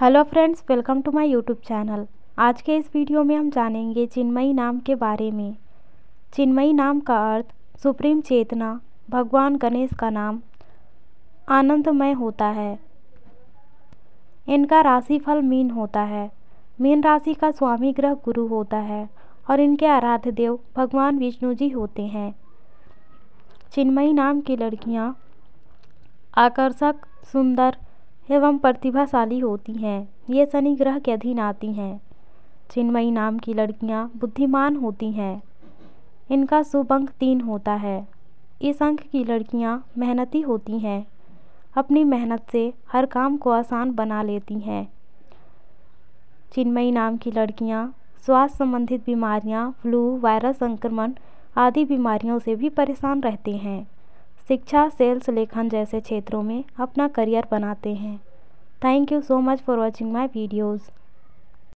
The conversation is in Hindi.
hello friends welcome to my YouTube channel आज के इस वीडियो में हम जानेंगे चिन्मयी नाम के बारे में चिन्मयी नाम का अर्थ सुप्रीम चेतना भगवान गणेश का नाम आनंदमय होता है इनका राशिफल मीन होता है मीन राशि का स्वामी ग्रह गुरु होता है और इनके आराध्य देव भगवान विष्णु जी होते हैं चिन्मयी नाम की लड़कियाँ आकर्षक सुंदर एवं प्रतिभाशाली होती हैं ये शनि ग्रह के अधीन आती हैं चिन्मयी नाम की लड़कियाँ बुद्धिमान होती हैं इनका शुभ अंक तीन होता है इस अंक की लड़कियाँ मेहनती होती हैं अपनी मेहनत से हर काम को आसान बना लेती हैं चिन्मयी नाम की लड़कियाँ स्वास्थ्य संबंधित बीमारियाँ फ्लू वायरस संक्रमण आदि बीमारियों से भी परेशान रहते हैं शिक्षा सेल्स लेखन जैसे क्षेत्रों में अपना करियर बनाते हैं thank you so much for watching my videos